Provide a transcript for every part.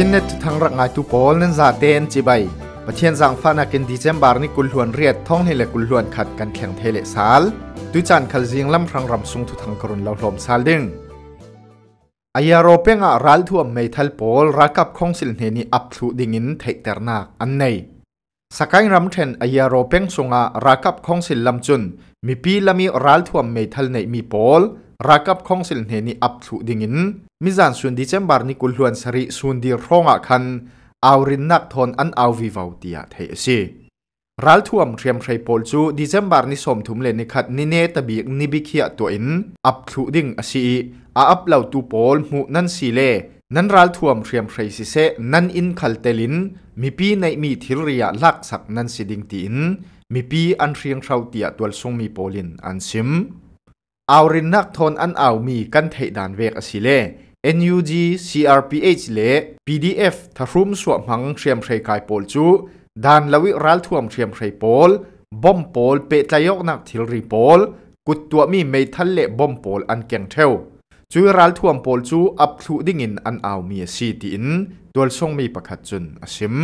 ชินเนตทางรักงายทุโปลนั้นจาเตนจีใบประเทศสังฟานากินดีเจมบาร์นี่กุลหวนเรียดท่องนีหล็กุลหวนขัดกันแข่งเทเลสาลตุจันคลิงลำพรังรำสุงทุทางกรุนเลาลมซาลดึงอายาโรเปงอารัลทัวเมทัลโปลรักกับคงสิลเนนีอัพสุดิงินเทเตอร์นาอันในสกายรำเทนอายาโรเปงสงอารักกับคงสิลลำจุนมีปีละมีรัลทัวเมทัลในมีโปลรักับของสิลเนนีอับถุดิ่งินมิจานสุนดิเจมบาร์นิกุลลวนสริสุนดีร้องอักัน เอารินนักทนอันเอาวิวาวตียเทสีรัลทวมเรียมไรโพลจูดิเซมบาร์นิสมถุมเลนิขัดนิเนตบีกนิบิเคียตัวอินอับถุดิ่งอสีอาอับเหล่าตูโพลมูนันสีเลนั้นรัลทวมเรียมไรสิเซนันอินคัลเตลินมีปีในมีทิริยาลักสักนันสิดิงตีนมีปีอันเรียงเราเตียตัวสงมีโพลินอันซิมอารินนักทนอันเอามีกันเทดานเวกอสิเล NUG CRPH เล PDF ทรุมสวมหังเชียมเชยกายโปลจูดานลวิรัลท่วมเชียมเชยโปลบอมโปลเปตลยกนักทิลรีโปลกุดตัวมีไม่ทันเละบอมโปลอันเก่งเทวจุยรัลท่วมโปลจูอับทุดิ่งินอันเอามีสีตินตัวทรงมีประคัดจุนอชิม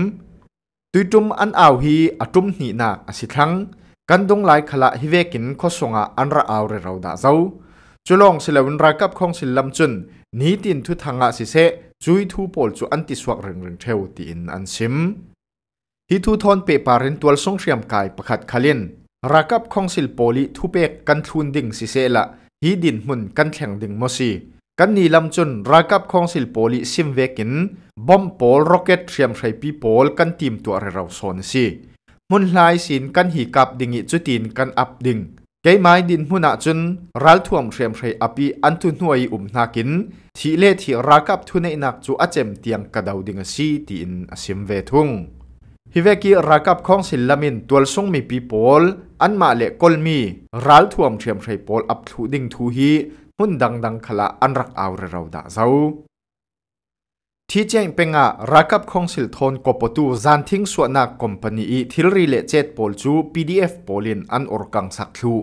ตุยจุมอันเอาฮีอจุมหนีนาอชิทังกันดงไลขละฮิเวกินข้อสงะอันระเอาเรเราดาเจ้าจุลองสิลวินรักับของสิลลำจุนนี้ตินทุทางะสิเซจุยทูปอลจุอันติสวกเริงเริงเทวตินอันซิมฮิทูทอนเปปารินตัวสงเสียมกายประคัดขลินรักับของสิลโปลิทุเปกกันทุนดิ่งสิเซละฮีดินมุนกันแข่งดิ่งมอสีกันนีลำจุนรักับของสิลโปลิซิมเวกินบอมโปลโรเก็ตเชียมไทรปีโปลกันทีมตัวเราโซนซีมุนลายสินกันหีกับดิงิจุตินกันอับดิงไกไม้ดินมุนาจุนรัลท่วมเทรียมเทรอปีอันทุนหวยอุมนากินทีเลทีรักับทุนในนักจูอาเจมเตียงกระดาวดิงสีตีนอสิมเวทุงฮิเวกิรักับของศิลมินตัวทรงมีปีโปลอันมาเลกลมีรัลท่วมเทรียมเทรโปลอับทุดิงทูฮีมุนดังดังขละอันรักเอาเราดาเจ้าที่เจงเป็นอะรักับคงสิลทนกบปรตูจันทิ้งส่วนนักคอมพานีทิลรีเลเจตโพลจู PDF โพลินอันอรกังสักลู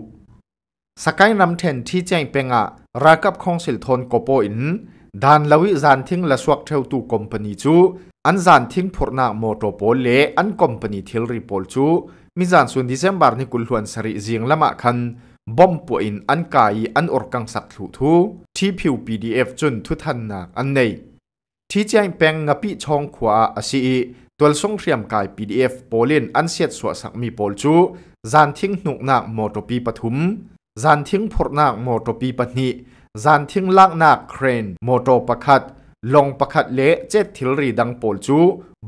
สกายนำเทนที่เจงเป็นอะรักับคงสิลทนกบอินดานลวิจันทิ้งละสวกเทวตูคอมพานีจูอันจันทิ้งพรนาโมโตโปเลอันคอมพานีทิลรีโพลจูมิจันส่วนดิเซมบาร์นิกุลหวนสริจิงละมะคันบอมป่วยอันกายอันอรกังสักลูทูที่ผิว PDF จนทุทันนักอันในที่เจียงแปงงับปีชองขวาอาศยตัวส่งเรียมกาย PDF โปเลนอันเสียดสวสักมีโปลจูจานทิ้งหนุกนักมอตปีปฐุมจานทิ้งพดนักมอตปีปนิจานทิ้งลากนักเครนมอตประคัดลงประคัดเละเจ็ดทิลรีดังโปลจู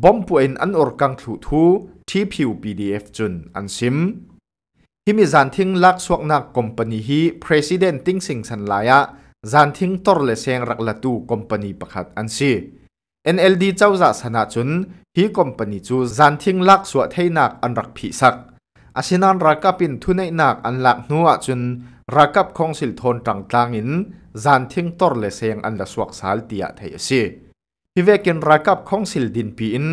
บอมป่วยอันอรกังถูทูที่ผิว PDF จุนอันซิม ที่มีจานทิ้งลักสวกนักคอมพานีฮี president ติ้งสิงสันลายะจันทิงตอร์เลเซงรักละตูคอมพานีประกาศอันซี NLD เจ้าจะสนับสนุนฮีคอมพานีจูจันทิงลักสวดให้นักอันรักพิสัก อาชินันรักกับปินทุนในนักอันหลักนัวจุนรักกับคงสิลทนต่างต่างอินจานทิงตอร์เลเซงอันละสวกสาลเตียไทยซีพิเวกินรักกับคงสิลดินปีอิน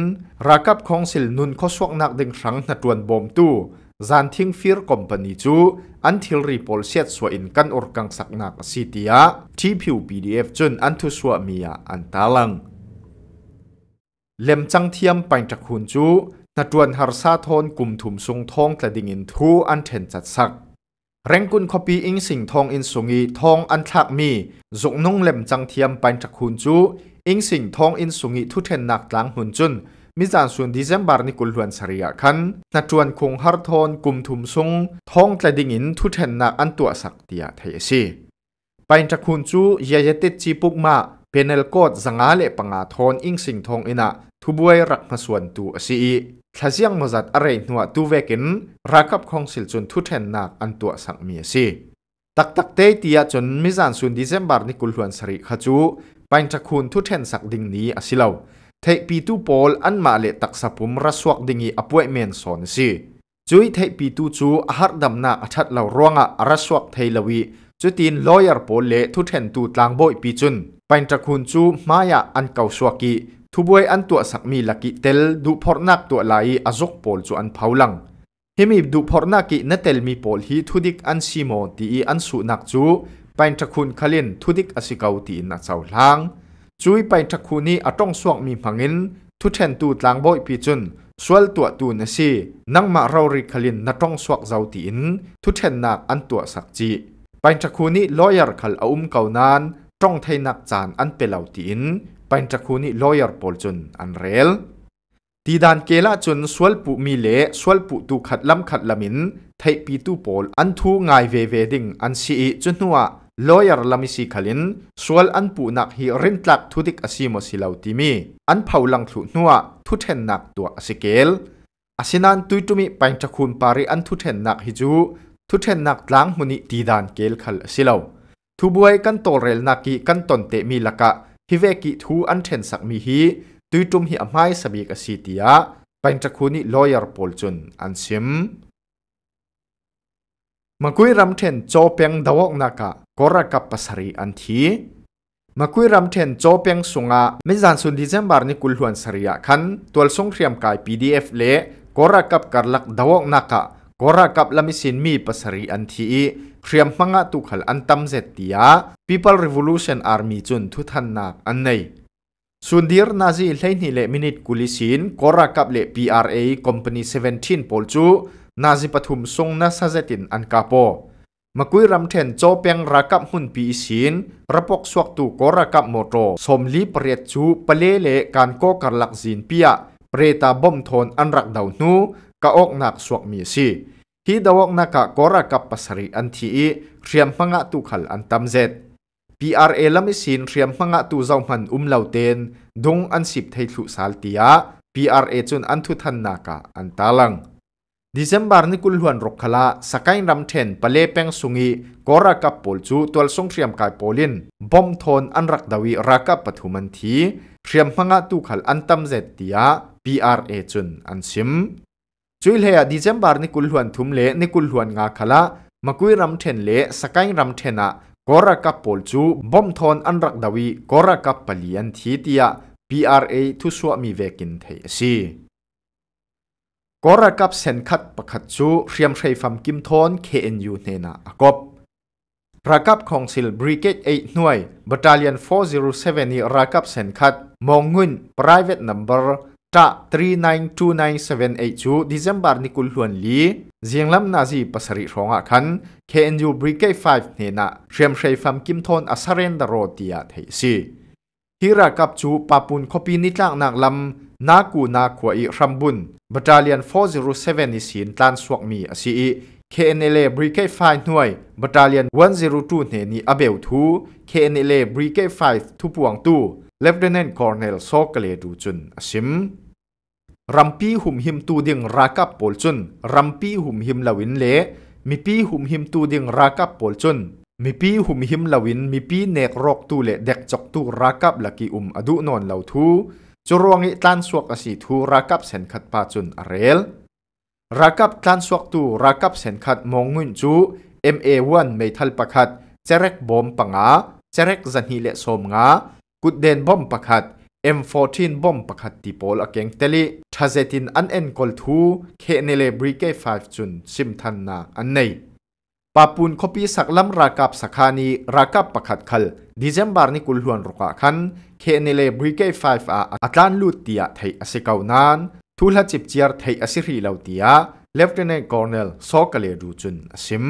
รักกับคงสิลนุนข้อสวกนักดึงคั้งนัดวนบอมตูจันทิงฟิร์คอมพานีจูอันทิลรีพอลเซตสวอินกันอุรกังสักนักซีติอาทีพิวพีดีเอฟจนอันทุสวามียอันตาลังเลมจังเทียมไปจากหุ่นจูนัดวนฮาร์ซาทอนกลุ่มถุมทรงทองกระดิ่งอินทูอันเทนจัดสักเร่งกุนคัพปีอิงสิงทองอินสงีทองอันทักมีจุกนงเลมจังเทียมไปจากหุ่นจูอิงสิงทองอินสงีทุเทนหนักหลังหุ่นจุนมิจานส่วนดิเซมบาร์นิกุลหวนสริยาคันนัชวนคงฮาร์ทอนกลุ่มทุมซุงท้องกระดิ่งอินทุเทนนักอันตัวสักเตียเทซีไปจากคุณจูเยเยติจีปุกมาเพนเอลกอดสังอาเลปังอาทอนอิงสิงทองอินะทุบวยรักมาส่วนตัวซีทาเซียงมาจัดอะไรหนัวตัวเวกินรักกับของสิลจนทุเทนนักอันตัวสักเมียซีตักตักเตยเตียจนมิจานส่วนดิเซมบาร์นิกุลหวนสริขจูไปจากคุณทุเทนสักดิ่งนี้อสิเลา thei tu pol an ma le tak sapum raswak dingi appointment son si chui thei tu chu har damna athat lo ronga raswak thei lawi chutin lawyer pol le thu then tu tlang boi pi chun pain takun chu maya an kau swaki thuboi an tua sakmi laki tel du phornak tua lai azok pol chu an phaulang himi du phorna ki na tel mi pol hi thudik an simo ti an su nak chu pain takun khalin thudik asikau ti na chawlang จุยไปทักคูนี้อต้องสวกมีผังินทุเทนตูตลางบอยพีจุนสวลตัวตูนสินั่งมาเราริคลินนต้องสวกเจ้าตีนทุเทนนักอันตัวสักจีไปทักคูนี้ลอยร์ขลอาุ้มเก่านานต้องไทยนักจานอันเปล่าตีนไปทักคูนี้ลอยร์ปอลจุนอันเรลตีดานเกล้าจนสวลปุมีเลสวลปุตูขัดลำขัดลำมินไทยปีตูปอลอันทูง่ายเวเวดิงอันสีจุนนัว lawyer lamisi khalin sual an pu nak hi rintlak thudik asimo silau timi an phaulang thlu nuwa thu then nak tua asikel asinan tuitumi painchakhun pari an thu then nak hi chu thu then nak tlang huni ti dan kel khal silo thu buai kan tol rel nak ki kan ton te mi laka hi ve ki thu an then sak mi hi tuitum hi amai sabi ka si tia painchakhuni lawyer pol chun an sim มังคุยรำเทนโจเปียงดาวกนากะกรกับปัารีอันทีมาคุยรำเทนโจเปียงสุงะไม่จานสุนดิเซมบาร์นิกุลหวนสริยะคันตัวสงเทียมกายพีดีเอฟเละกรกับการลักดาวกนักะกรกับลามิสินมีปัารีอันทีเทียมมังะตุขลอันตัมเซตียา People Revolution Army จุนทุทันนักอันในสุนดีร์นาซีเลนิเลมินิตกุลิสินกรกับเล PRA Company 17 p o ลจูนาซีปฐุมทรงนัสเซตินอันกาโปมาคุยรำเทนโจเปียงรักับหุ่นปีชินระปกสวกตูกรักับโมโตสมลีเปรียดจูเปเลเลการโกการลักจินเปียเปรตาบ่มทนอันรักดาวนูกะอกนักสวกมีสีฮีดาวกนักก็รักับปัสริอันทีเรียมพังะตุขลอันตัมเจต PRA ลมิสินเรียมพังะตุเจ้ามันอุ้มเหล่าเตนดงอันสิบไทยสุสาลติยา PRA จนอันทุทันนากะอันตาลังดิฉันบาร์นิคุลหวนรกขลาสกายรัมเทนเปเลเปงสุงีกอรากับปอลจูตัวส่งเตรียมกายปอลินบอมทอนอันรักดาวีรักกับปฐุมันทีเตรียมพังะตุขลอันตัมเจตียาบีอาร์เอจุนอันซิมจุลเฮียดิฉันบาร์นิคุลหวนทุมเลนิกุลหวนงาขลามาคุยรัมเทนเลสกายรัมเทนะกอรากับปอลจูบอมทอนอันรักดาวีกอรากับปลี่ยนทีตียาร์เอทุสวามีเวกินเทซีกรกับเซนคัดประคัดจูเรียมใช้ฟัมกิมทอน KNU เนนาอากบรักับของซิลบริเกตเอหน่วยบัต t เลียน407นี่รักับเซนคัด มองงุน private number จะ3929782 d เ c e m b e r นิคุลฮวนลีเสียงลำนาจีปัสริรองอาคัน KNU Brigade 5เนนาเรียมใช้ฟัมกิมทอนอสเรนดารตียาเทซีฮิรักับจูปาปุนคอปีนิตลางนักลำนากูนาขวอีรัมบุนบัตาเลียน407นิสินตันสวกมีอสีอี KNLA บริเกไฟหน่วยบัตาเลียน102เนนีอเบลทู KNLA บริเกไฟทุปวงตู้ l i เ u t e นน n t Colonel โซกเลดูจุนอิมรัมปีหุมหิมตูดิงรากับปอลจุนรัมปีหุมหิมลาวินเลมีปีหุมหิมตูดิงรากับปอลจุนมีปีหุมหิมลาวินมีปีเนกรอกตูเลเด็กจอกตูรากับลักีอุมอดุนอนเล่าทูจรวงอิตันสวกสีทูรักับเซนขัดปาจุนเรลรักับตันสวกตูรักับเซนขัดมงงุนจู MA1 ไม่ทัลประคัดเจเรกบอมปังอาเจเรกจันฮิเลสมงากุดเดนบอมประคัด M14 บอมประคัดติโปลอเกงเตลิทาเซตินอันเอ็นกอลทูเคเนเลบริเกฟจุนซิมทันนาอันในปาปูนคบีสักลำรากับสักานีรากับประคัดขลดิเซมบาร์นิกุลฮวนรุกขันเคนเลบริเกฟ5อาอาจารย์ลูเตียไทยอสิกาวนานทูลจิบเจียร์ไทยอสิรีลาวเตียเลฟเทนเนกอร์เนลซอกเลดูจุนซิม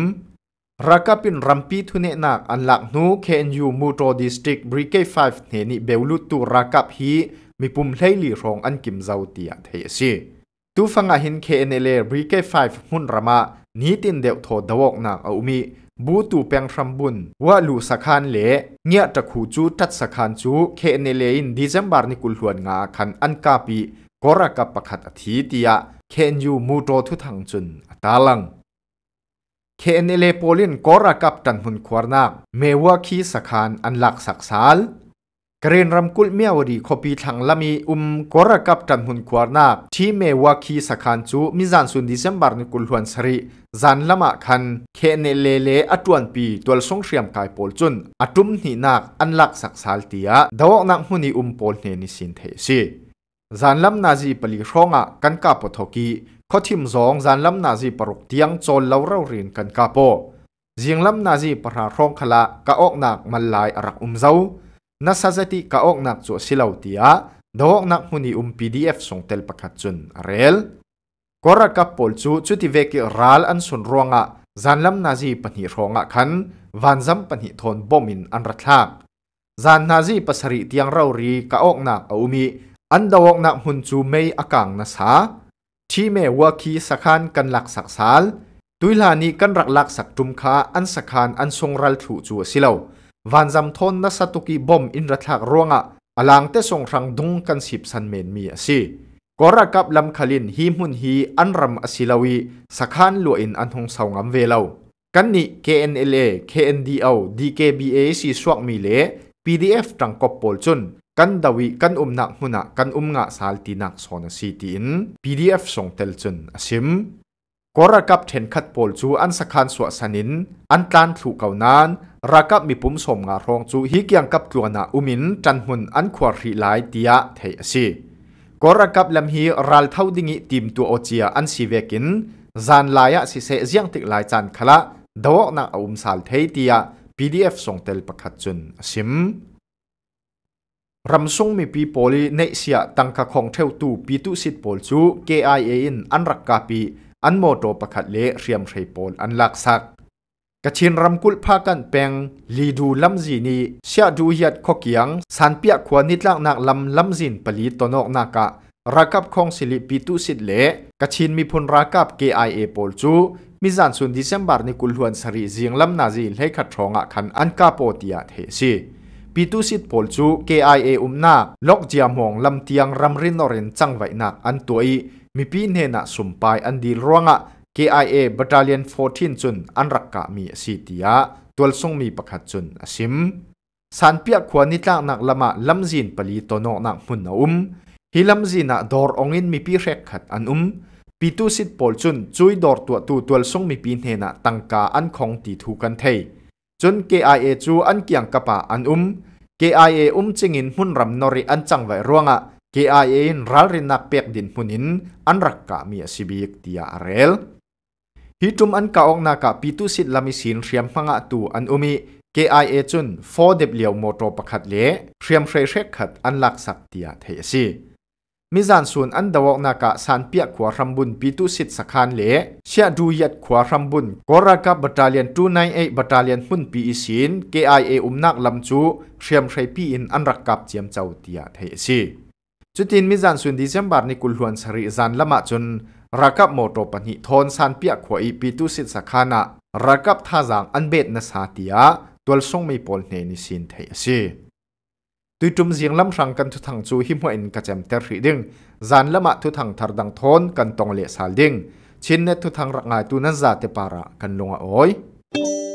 รักัปินรัมปีทุเนนักอันหลักนูเคนยูมูโตดิสตริกบริเกฟ5เนนิเบลุตูรักับฮีมีปุ่มไลลีรองอันกิมเจ้าเตียไทยอสิตูฟังอาหินเคนเลบริเกฟ5หุ่นรามานี้ตินเดวโทดดวกนางเอามีบูตูเปียงรัมบุญว่าลูสักคันเละเงียตะคูจูทัดสักคันจูเคเนเลอินดิเซมบาร์นิกุลหวนงาคันอันกาปีกอรักับประคัดอธิติยะเคนยูมูโตทุทังจุนอตาลัง เคนเนเลโปลินกอรักับตันหุนควรนักเมว่าขีสักคันอันหลักสักสาลเรียนรำกุลเมียวดีคบีทังลามีอุมกรกับจันหุนควานักที่เมวาคีสักันจูมิจันสุนดิเซมบาร์นกุลฮวนสรีจันละมาคันเคเนเลเลอตวนปีตัวส่งเสียมกายปอลจุนอตุมนีนักอันลักสักสาลเตียดาวนักหุนีอุมปอลเนนิสินเทซีจันลำนาจีปลีร้องะกันกาปทกีข้อทิมสองจันลำนาจีปรุกเตียงจนเลวาเร่าเรียนกันกาโปเจียงลำนาจีปราร้องขละกะออกหนักมันลายอรักอุมเจ้า na sajati ka ok nak chu silau tia dawk nak huni um pdf songtel pakhat chun rel kora ka pol chu chuti veki ral an sun ronga zanlam nazi pani ronga khan wanzam pani thon bomin an rathak zan nazi pasari tiang rauri ka ok nak aumi an dawok nak hun chu mei akang na sa thi me wa khi sakhan kan lak sak sal tuilani kan rak lak sak tum kha an sakhan an songral thu chu silo van zam thon na satuki bom in ra thak ronga alang te song rang dung kan sip san men mi asi kora kap lam khalin hi mun hi anram asilawi sakhan lo in anhong sawngam velo kan ni KNLA KNDO DKBA si suak mi le PDF tang kop pol chun kan dawi kan umna huna kan umnga salti nak sona si ti in PDF song tel chun asim kora kap then khat pol chu an sakhan suwa sanin an tlan thu kaw nan รักับมีปุ่มสมงารองจูฮีเกียงกับตัวนาอุมินจันหุนอันควรรีไลเตียเทยซีก็รักับลำฮีรัลเท่าดิ่งทีมตัวโอเจียอันสีเวกินจันลายะสิเสียงติลายจันขละดวกนาอุมสาลเทียเตีย PDF ส่งเตลประคัดจุนซิมรำซงมีปีโพลีในเซียตังคาของเทวตูปีตุสิทโพลจู KIA อิน อันรักกาปี อันโมโตประคัดเละเรียมไรโพลอันลักซักกชินรำกุลพากันเป็งลีดูลำจีนี้เชียดูเหยียดขกยังสันเปียขวานิดลักนักลำลำจินปลีตนกนากะรักับของสิลิปิตุสิทเลกชินมีพลรักับ k กไอเอปอลจูมิจันสุนดิเซมบาร์นิกุลหวนสรีเจียงลำนาจีให้ขัดทองอ่ะขันอันกาโปติยาเทซีปิตุสิทปอลจู KIA อุมนาล็อกเจียมหงลำเตียงรำรินนอรินจังไวนักอันตัวอีมีปีเนนะสุมปายอันดีร่วงอ่ะ KIA Battalion 14จุนอันรักกะมีสีตียาตัวส่งมีประคัดจุนอสิมสันเปียกขวานิตลากนักละมาลำจีนปลีตโนนักมุนอุมฮิลำจีนนักดอร์องอินมีพีเรกขัดอันอุมปีตูสิดปอลจุนจุยดอร์ตัวตูตัวส่งมีปีเนนะตังกาอันของตีทูกันเทยจน KIA จูอันเกียงกะปาอันอุม KIA อุ้มจิงินหุนรำนอริอันจังไวร่วงอ่ะ KIA รัลรินนักเปียกดินพุนิน อันรักกะมีสิบิกตียาเรลฮิตุมอันกาออกนักะปิตุสิทลามิสินเรียมพังะตูอันอุมิ KIA จุน4เดบเลียวโมโตปขัดเละเตรียมเฟรเชคขัดอันหลักสักเตียเทยสิมิจานส่วนอันดาวกนักะสันเปียขวารัมบุญปิตุสิทสักานเละเชียดูยัดขวารัมบุญกอรากับบัตาเลียน298บัตาเลียนพุ่นปีสิน KIA อุมนักลำจูเตรียมเฟรปีอินอันรักกับเจียมเจ้าเตียเทยสิจุดที่มิจานส่วนดีเซมบาร์นิกุลหวนสริจันละมาจุนรักับโมโตปนิทนสันเปียขวอีปีตุสิสขานะรักับท่าจางอันเบ็ดนสาติยาตัวทรงไม่ปนเนนิสินเทยสีตุยจุมเสียงลำรังกันทุทังจูหิมวอินกระจมเตอร์ิดิงจานละมะทุทังทารดังทนกันตองเลสาลดิงชินเนทุทังรักงายตุนันจาเตปาระกันลงอ้อย